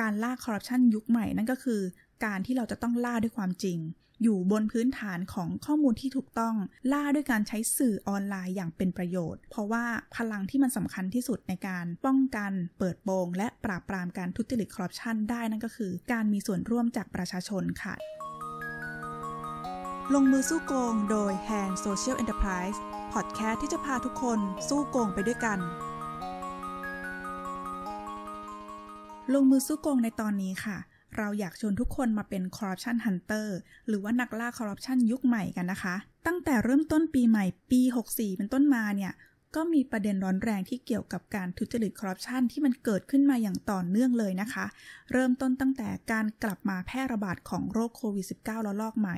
การล่าคอร์รัปชันยุคใหม่นั่นก็คือ การที่เราจะต้องล่าด้วยความจริง อยู่บนพื้นฐานของข้อมูลที่ถูกต้องล่าด้วยการใช้สื่อออนไลน์อย่างเป็นประโยชน์ เพราะว่าพลังที่มันสำคัญที่สุดในการป้องกันเปิดโปง และปราบปรามการทุจริตคอร์รัปชันได้นั่นก็คือการมีส่วนร่วมจากประชาชนค่ะ ลงมือสู้โกงโดย Hand Social Enterprise พอดแคสต์ที่จะพาทุกคนสู้โกงไปด้วยกันลงมือสู้โกงในตอนนี้ค่ะ เราอยากชวนทุกคนมาเป็นคอร์รัปชันฮันเตอร์หรือว่านักล่าคอร์รัปชันยุคใหม่กันนะคะ ตั้งแต่เริ่มต้นปีใหม่ปี 64 เป็นต้นมาเนี่ย ก็มีประเด็นร้อนแรงที่เกี่ยวกับการทุจริตคอร์รัปชันที่มันเกิดขึ้นมาอย่างต่อเนื่องเลยนะคะ เริ่มต้นตั้งแต่การกลับมาแพร่ระบาดของโรคโควิด -19 ระลอกใหม่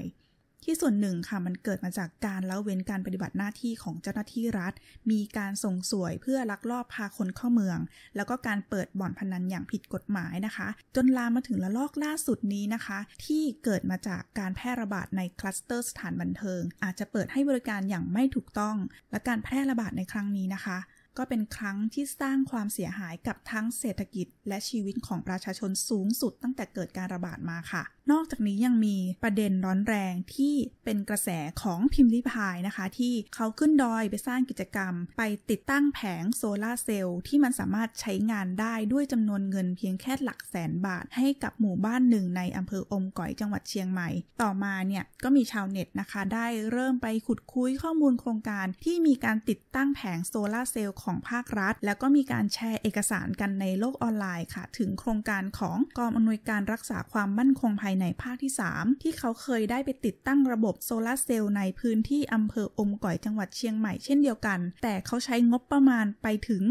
ที่ส่วนหนึ่งค่ะมันเกิดมาจากการละเว้นการปฏิบัติหน้าที่ของเจ้าหน้าที่รัฐ มีการส่งสวยเพื่อลักลอบพาคนเข้าเมือง แล้วก็การเปิดบ่อนพนันอย่างผิดกฎหมายนะคะ จนลามมาถึงละลอกล่าสุดนี้นะคะ ที่เกิดมาจากการแพร่ระบาดในคลัสเตอร์สถานบันเทิงอาจจะเปิดให้บริการอย่างไม่ถูกต้องและการแพร่ระบาดในครั้งนี้นะคะ ก็เป็นครั้งที่สร้างความเสียหายกับทั้งเศรษฐกิจ และชีวิตของประชาชนสูงสุด ตั้งแต่เกิดการระบาดมาค่ะนอกจากนี้ยังมีประเด็นร้อนแรงที่เป็นกระแสของพิมพ์ลิพายนะคะ ที่เขาขึ้นดอยไปสร้างกิจกรรม ไปติดตั้งแผงโซลาเซลล์ที่มันสามารถใช้งานได้ด้วยจำนวนเงินเพียงแค่หลักแสนบาท ให้กับหมู่บ้านหนึ่งในอำเภออมก๋อยจังหวัดเชียงใหม่ ต่อมาเนี่ย ก็มีชาวเน็ตนะคะ ได้เริ่มไปขุดคุยข้อมูลโครงการที่มีการติดตั้งแผงโซลาเซลล์ของภาครัฐแล้วก็มีการแชร์เอกสารกันในโลกออนไลน์ค่ะ ถึงโครงการของกองอำนวยการรักษาความมั่นคงภายในภาคที่ 3 ที่เขาเคยได้ไปติดตั้งระบบโซลาเซลล์ในพื้นที่อำเภออมก่อยจังหวัดเชียงใหม่เช่นเดียวกัน แต่เขาใช้งบประมาณไปถึง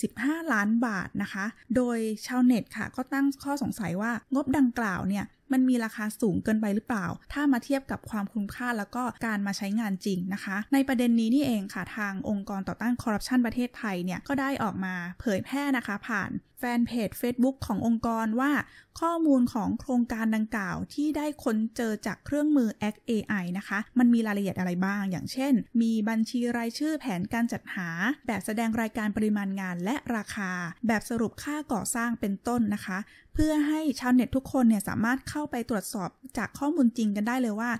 45 ล้านบาทนะคะ โดยชาวเน็ตค่ะก็ตั้งข้อสงสัยว่างบดังกล่าวเนี่ย มันมีราคาสูงเกินไปหรือเปล่า ถ้ามาเทียบกับความคุ้มค่าแล้วก็การมาใช้งานจริงนะคะ ในประเด็นนี้นี่เองค่ะทางองค์กรต่อต้านคอร์รัปชันประเทศไทยเนี่ยก็ได้ออกมาเผยแพร่นะคะผ่านแฟนเพจ Facebook ขององค์กรว่า ข้อมูลของโครงการดังกล่าวที่ได้ค้นเจอจากเครื่องมือ Act AI นะคะ มันมีรายละเอียดอะไรบ้าง อย่างเช่น มีบัญชีรายชื่อแผนการจัดหา แบบแสดงรายการปริมาณงานและราคาแบบสรุปค่าก่อสร้างเป็นต้นนะคะเพื่อให้ชาวเน็ตทุกคนเนี่ย สามารถเข้าไปตรวจสอบจากข้อมูลจริงกันได้เลยว่า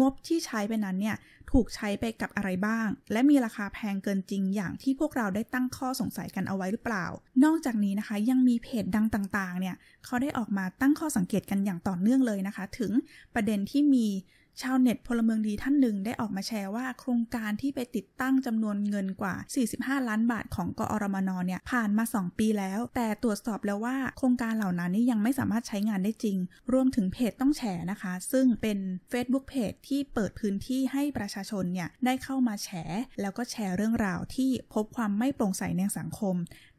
งบที่ใช้ไปนั้นเนี่ยถูกใช้ไปกับอะไรบ้าง และมีราคาแพงเกินจริงอย่างที่พวกเราได้ตั้งข้อสงสัยกันเอาไว้หรือเปล่า นอกจากนี้นะคะยังมีเพจดังต่างๆ เนี่ยเขาได้ออกมาตั้งข้อสังเกตกันอย่างต่อเนื่องเลยนะคะ ถึงประเด็นที่มีชาวเน็ตพลเมืองดีท่านหนึ่งได้ออกมาแชร์ว่าโครงการที่ไปติดตั้งจำนวนเงินกว่า 45 ล้านบาทของกอรมนเนี่ยผ่านมา 2 ปีแล้ว แต่ตรวจสอบแล้วว่าโครงการเหล่านั้นนี่ยังไม่สามารถใช้งานได้จริง รวมถึงเพจต้องแชร์นะคะ ซึ่งเป็น Facebook เพจที่เปิดพื้นที่ให้ประชาชนเนี่ย ได้เข้ามาแชร์แล้วก็แชร์เรื่องราวที่พบความไม่โปร่งใสในสังคม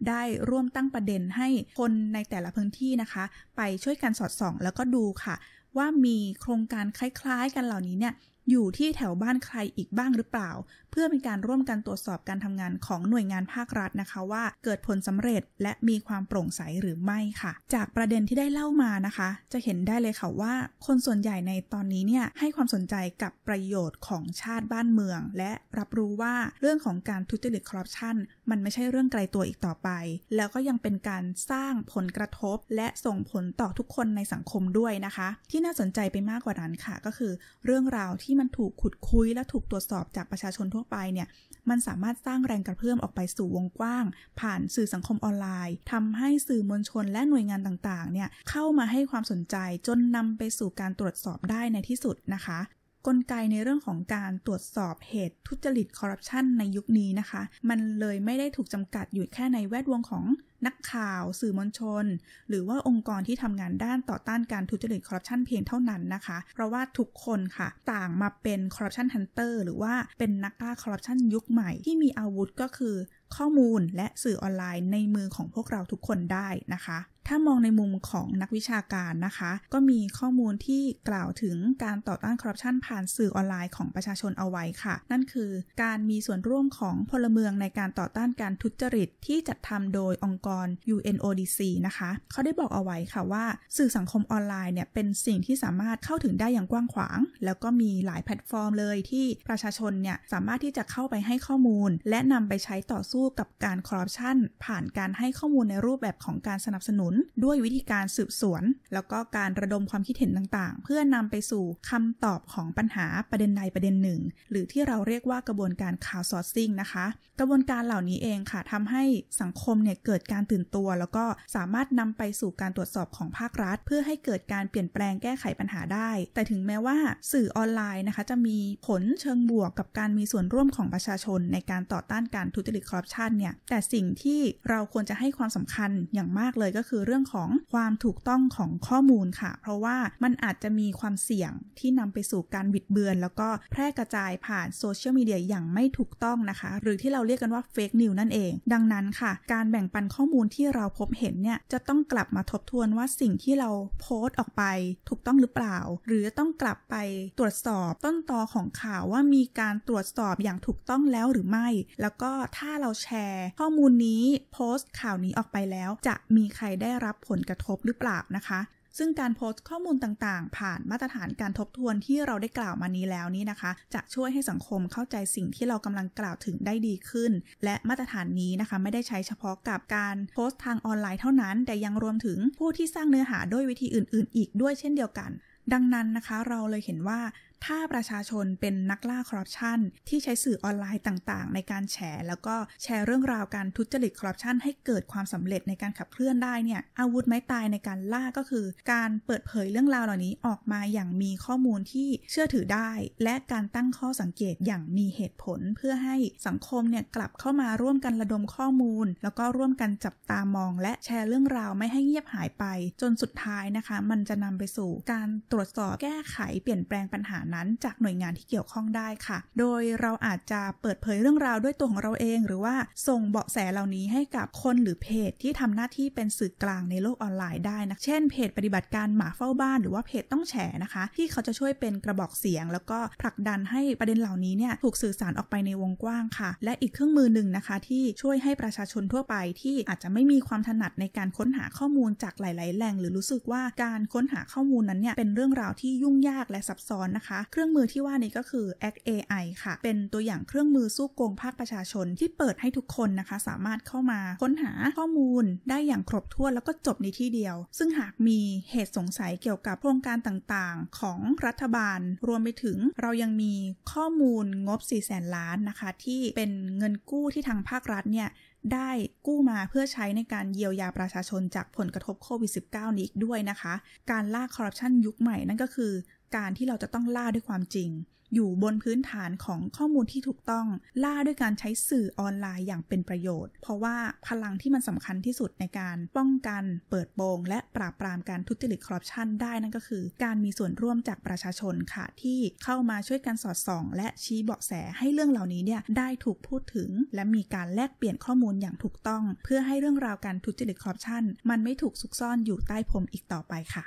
ได้ร่วมตั้งประเด็นให้คนในแต่ละพื้นที่นะคะ ไปช่วยกันสอดส่องแล้วก็ดูค่ะว่ามีโครงการคล้าย ๆ กันเหล่านี้เนี่ยอยู่ที่แถวบ้านใครอีกบ้างหรือเปล่า เพื่อเป็นการร่วมกันตรวจสอบการทำงานของหน่วยงานภาครัฐนะคะ ว่าเกิดผลสำเร็จและมีความโปร่งใสหรือไม่ค่ะ จากประเด็นที่ได้เล่ามานะคะ จะเห็นได้เลยค่ะว่า คนส่วนใหญ่ในตอนนี้เนี่ยให้ความสนใจกับประโยชน์ของชาติบ้านเมือง และรับรู้ว่าเรื่องของการทุจริตคอร์รัปชันมันไม่ใช่เรื่องไกลตัวอีกต่อไป แล้วก็ยังเป็นการสร้างผลกระทบและส่งผลต่อทุกคนในสังคมด้วยนะคะ ที่น่าสนใจไปมากกว่านั้นค่ะก็คือ เรื่องราวที่ที่มันถูกขุดคุยและถูกตรวจสอบจากประชาชนทั่วไปเนี่ย มันสามารถสร้างแรงกระเพื่อมออกไปสู่วงกว้าง ผ่านสื่อสังคมออนไลน์ ทำให้สื่อมวลชนและหน่วยงานต่างๆ เนี่ย เข้ามาให้ความสนใจจนนำไปสู่การตรวจสอบได้ในที่สุดนะคะกลไกในเรื่องของการตรวจสอบเหตุทุจริตคอร์รัปชันในยุคนี้นะคะ มันเลยไม่ได้ถูกจำกัดอยู่แค่ในแวดวงของนักข่าวสื่อมวลชน หรือว่าองค์กรที่ทำงานด้านต่อต้านการทุจริตคอร์รัปชันเพียงเท่านั้นนะคะ เพราะว่าทุกคนค่ะต่างมาเป็นคอร์รัปชันฮันเตอร์หรือว่าเป็นนักล่าคอร์รัปชันยุคใหม่ที่มีอาวุธก็คือข้อมูลและสื่อออนไลน์ในมือของพวกเราทุกคนได้นะคะถ้ามองในมุมของนักวิชาการนะคะก็มีข้อมูลที่กล่าวถึงการต่อต้านคอร์รัปชันผ่านสื่อออนไลน์ของประชาชนเอาไว้ค่ะนั่นคือการมีส่วนร่วมของพลเมืองในการต่อต้านการทุจริต ที่จัดทำโดยองค์กร UNODC นะคะเขาได้บอกเอาไว้ค่ะว่าสื่อสังคมออนไลน์เนี่ยเป็นสิ่งที่สามารถเข้าถึงได้อย่างกว้างขวาง แล้วก็มีหลายแพลตฟอร์มเลยที่ประชาชนเนี่ยสามารถที่จะเข้าไปให้ข้อมูลและนำาไปใช้ต่อสู้กับการคอร์รัปชันผ่านการให้ข้อมูลในรูปแบบของการสนับสนุนนด้วยวิธีการสืบสวน แล้วก็การระดมความคิดเห็นต่างๆ เพื่อนำไปสู่คำตอบของปัญหาประเด็นใดประเด็นหนึ่ง หรือที่เราเรียกว่ากระบวนการข่าวซอร์ซิ่งนะคะกระบวนการเหล่านี้เองค่ะทำให้สังคมเนี่ยเกิดการตื่นตัว แล้วก็สามารถนำไปสู่การตรวจสอบของภาครัฐ เพื่อให้เกิดการเปลี่ยนแปลงแก้ไขปัญหาได้ แต่ถึงแม้ว่า สื่อออนไลน์นะคะ จะมีผลเชิงบวกกับการมีส่วนร่วมของประชาชนในการต่อต้านการทุจริตคอร์รัปชันเนี่ยแต่สิ่งที่เราควรจะให้ความสำคัญอย่างมากเลยก็คือือเรื่องของความถูกต้องของข้อมูลค่ะ เพราะว่ามันอาจจะมีความเสี่ยงที่นำไปสู่การบิดเบือน แล้วก็แพร่กระจายผ่านโซเชียลมีเดียอย่างไม่ถูกต้องนะคะ หรือที่เราเรียกกันว่าเฟกนิวนั่นเอง ดังนั้นค่ะ การแบ่งปันข้อมูลที่เราพบเห็นเนี่ยจะต้องกลับมาทบทวนว่าสิ่งที่เราโพสต์ออกไปถูกต้องหรือเปล่า หรือต้องกลับไปตรวจสอบต้นตอของข่าวว่ามีการตรวจสอบอย่างถูกต้องแล้วหรือไม่ แล้วก็ถ้าเราแชร์ข้อมูลนี้โพสต์ข่าวนี้ออกไปแล้วจะมีใครได้ได้รับผลกระทบหรือ เปล่านะคะ ซึ่งการโพสต์ข้อมูลต่างๆ ผ่านมาตรฐานการทบทวนที่เราได้กล่าวมานี้แล้วนี้นะคะ จะช่วยให้สังคมเข้าใจสิ่งที่เรากำลังกล่าวถึงได้ดีขึ้น และมาตรฐานนี้นะคะไม่ได้ใช้เฉพาะกับการโพสต์ทางออนไลน์เท่านั้น แต่ยังรวมถึงผู้ที่สร้างเนื้อหาด้วยวิธีอื่น ๆ อีกด้วยเช่นเดียวกัน ดังนั้นนะคะเราเลยเห็นว่าถ้าประชาชนเป็นนักล่าคอร์รัปชันที่ใช้สื่อออนไลน์ต่างๆ ในการแฉแล้วก็แชร์เรื่องราวการทุจริตคอร์รัปชันให้เกิดความสำเร็จในการขับเคลื่อนได้เนี่ยอาวุธไม้ตายในการล่าก็คือ การเปิดเผยเรื่องราวเหล่านี้ออกมาอย่างมีข้อมูลที่เชื่อถือได้และการตั้งข้อสังเกตอย่างมีเหตุผลเพื่อให้สังคมเนี่ยกลับเข้ามาร่วมกันระดมข้อมูล แล้วก็ร่วมกันจับตามอง และแชร์เรื่องราวไม่ให้เงียบหายไปจนสุดท้ายนะคะ มันจะนำไปสู่ การตรวจสอบแก้ไขเปลี่ยนแปลงปัญหานั้นจากหน่วยงานที่เกี่ยวข้องได้ค่ะ โดยเราอาจจะเปิดเผยเรื่องราวด้วยตัวของเราเอง หรือว่าส่งเบาะแสเหล่านี้ให้กับคนหรือเพจที่ทำหน้าที่เป็นสื่อกลางในโลกออนไลน์ได้นะ เช่นเพจปฏิบัติการหมาเฝ้าบ้าน หรือว่าเพจต้องแฉนะคะ ที่เขาจะช่วยเป็นกระบอกเสียง แล้วก็ผลักดันให้ประเด็นเหล่านี้เนี่ยถูกสื่อสารออกไปในวงกว้างค่ะ และอีกเครื่องมือหนึ่งนะคะ ที่ช่วยให้ประชาชนทั่วไปที่อาจจะไม่มีความถนัดในการค้นหาข้อมูลจากหลาย ๆ แหล่งหรือรู้สึกว่าการค้นหาข้อมูลนั้นเนี่ยเป็นเรื่องราวที่ยุ่งยากและซับซ้อนนะคะเครื่องมือที่ว่านี้ก็คือ Act AI ค่ะ เป็นตัวอย่างเครื่องมือสู้โกงภาคประชาชนที่เปิดให้ทุกคนนะคะสามารถเข้ามาค้นหาข้อมูลได้อย่างครบถ้วนแล้วก็จบในที่เดียว ซึ่งหากมีเหตุสงสัยเกี่ยวกับโครงการต่างๆ ของรัฐบาล รวมไปถึงเรายังมีข้อมูลงบ 4 0 0 0 0ล้านนะคะ ที่เป็นเงินกู้ที่ทางภาครัฐเนี่ยได้กู้มาเพื่อใช้ในการเยียวยาประชาชนจากผลกระทบโควิด -19 นี้อีกด้วยนะคะ การล่าคอร์รัปชันยุคใหม่นั่นก็คือการที่เราจะต้องล่าด้วยความจริง อยู่บนพื้นฐานของข้อมูลที่ถูกต้อง ล่าด้วยการใช้สื่อออนไลน์อย่างเป็นประโยชน์ เพราะว่าพลังที่มันสำคัญที่สุดในการป้องกัน เปิดโปงและปราบปรามการทุจริตคอร์รัปชันได้นั่นก็คือ การมีส่วนร่วมจากประชาชนค่ะที่เข้ามาช่วยกันสอดส่อง และชี้เบาะแสให้เรื่องเหล่านี้เนี่ยได้ถูกพูดถึง และมีการแลกเปลี่ยนข้อมูลอย่างถูกต้องเพื่อให้เรื่องราวการทุจริตคอร์รัปชันมันไม่ถูกซุกซ่อนอยู่ใต้พรมอีกต่อไปค่ะ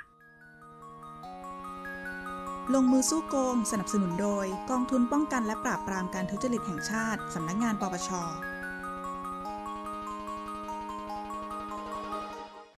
ลงมือสู้โกงสนับสนุนโดยกองทุนป้องกันและปราบปรามการทุจริตแห่งชาติ สำนักงงานปปช